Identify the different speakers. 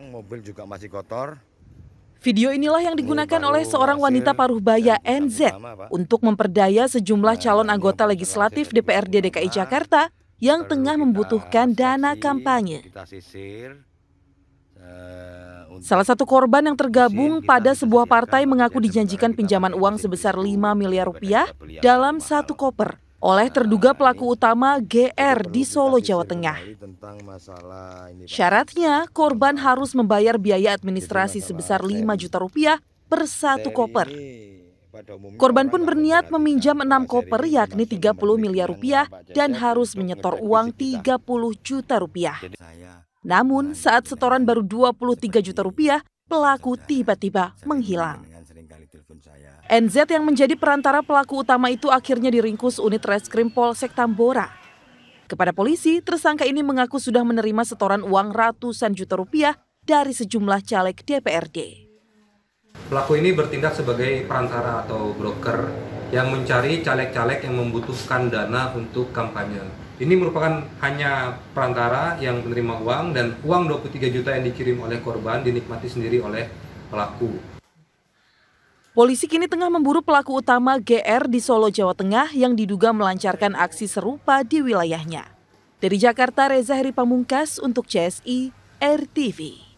Speaker 1: mobil juga masih kotor.
Speaker 2: Video inilah yang digunakan oleh seorang wanita paruh baya NZ untuk memperdaya sejumlah nah, calon anggota legislatif DPRD DKI Jakarta yang tengah membutuhkan dana kampanye.
Speaker 1: Eh,
Speaker 2: Salah satu korban yang tergabung pada sebuah partai mengaku dijanjikan pinjaman uang sebesar 5 miliar rupiah dalam satu koper oleh terduga pelaku utama GR di Solo, Jawa Tengah. Syaratnya, korban harus membayar biaya administrasi sebesar 5 juta rupiah per satu koper. Korban pun berniat meminjam 6 koper yakni 30 miliar rupiah dan harus menyetor uang 30 juta rupiah. Namun saat setoran baru 23 juta rupiah, pelaku tiba-tiba menghilang. NZ yang menjadi perantara pelaku utama itu akhirnya diringkus unit reskrim Polsek Tambora. Kepada polisi, tersangka ini mengaku sudah menerima setoran uang ratusan juta rupiah dari sejumlah caleg DPRD.
Speaker 1: Pelaku ini bertindak sebagai perantara atau broker yang mencari caleg-caleg yang membutuhkan dana untuk kampanye. Ini merupakan hanya perantara yang menerima uang dan uang 23 juta yang dikirim oleh korban dinikmati sendiri oleh pelaku. Polisi
Speaker 2: kini tengah memburu pelaku utama GR di Solo, Jawa Tengah yang diduga melancarkan aksi serupa di wilayahnya. Dari Jakarta, Reza Heri Pamungkas untuk CSI RTV.